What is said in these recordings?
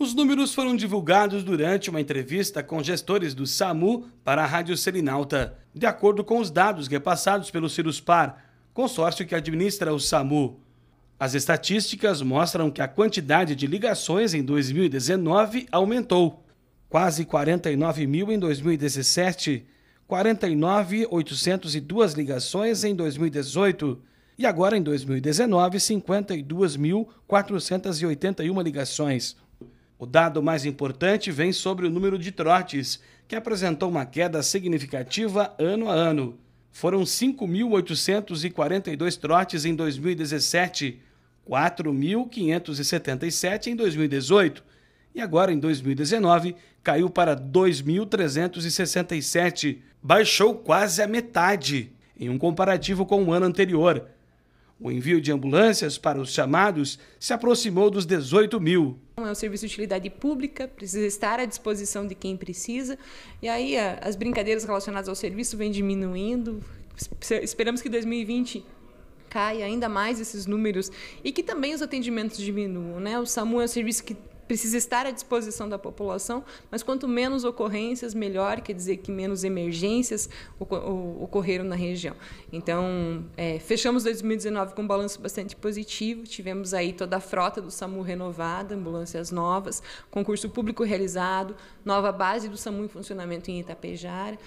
Os números foram divulgados durante uma entrevista com gestores do SAMU para a Rádio Selinalta. De acordo com os dados repassados pelo Ciruspar, consórcio que administra o SAMU, as estatísticas mostram que a quantidade de ligações em 2019 aumentou. Quase 49 mil em 2017, 49.802 ligações em 2018 e agora em 2019, 52.481 ligações. O dado mais importante vem sobre o número de trotes, que apresentou uma queda significativa ano a ano. Foram 5.842 trotes em 2017, 4.577 em 2018 e agora em 2019 caiu para 2.367, baixou quase a metade em um comparativo com o ano anterior. O envio de ambulâncias para os chamados se aproximou dos 18 mil. É um serviço de utilidade pública, precisa estar à disposição de quem precisa. E aí as brincadeiras relacionadas ao serviço vêm diminuindo. Esperamos que 2020 caia ainda mais esses números e que também os atendimentos diminuam, né? O SAMU é um serviço que precisa estar à disposição da população, mas quanto menos ocorrências, melhor, quer dizer que menos emergências ocorreram na região. Então, é, fechamos 2019 com um balanço bastante positivo, tivemos aí toda a frota do SAMU renovada, ambulâncias novas, concurso público realizado, nova base do SAMU em funcionamento em Itapejara.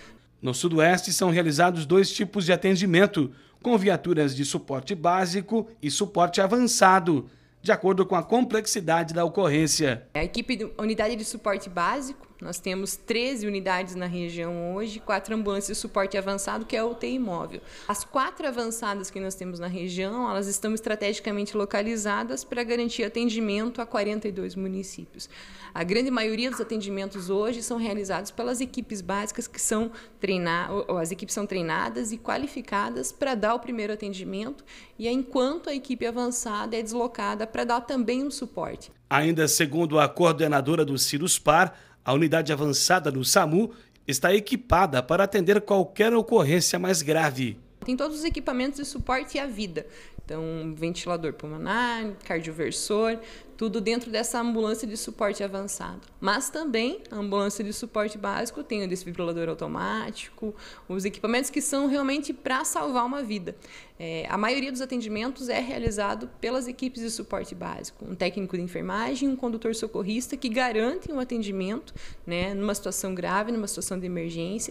No Sudoeste são realizados dois tipos de atendimento, com viaturas de suporte básico e suporte avançado de acordo com a complexidade da ocorrência. A equipe de unidade de suporte básico, nós temos 13 unidades na região hoje, quatro ambulâncias de suporte avançado, que é o UTI móvel. As quatro avançadas que nós temos na região, elas estão estrategicamente localizadas para garantir atendimento a 42 municípios. A grande maioria dos atendimentos hoje são realizados pelas equipes básicas que são treinar, as equipes são treinadas e qualificadas para dar o primeiro atendimento, e é enquanto a equipe avançada é deslocada para dar também um suporte. Ainda segundo a coordenadora do Ciruspar, a unidade avançada do SAMU está equipada para atender qualquer ocorrência mais grave. Tem todos os equipamentos de suporte à vida. Então, ventilador pulmonar, cardioversor, tudo dentro dessa ambulância de suporte avançado. Mas também a ambulância de suporte básico tem o desfibrilador automático, os equipamentos que são realmente para salvar uma vida. É, a maioria dos atendimentos é realizado pelas equipes de suporte básico, um técnico de enfermagem, um condutor socorrista que garantem o atendimento, né, numa situação grave, numa situação de emergência.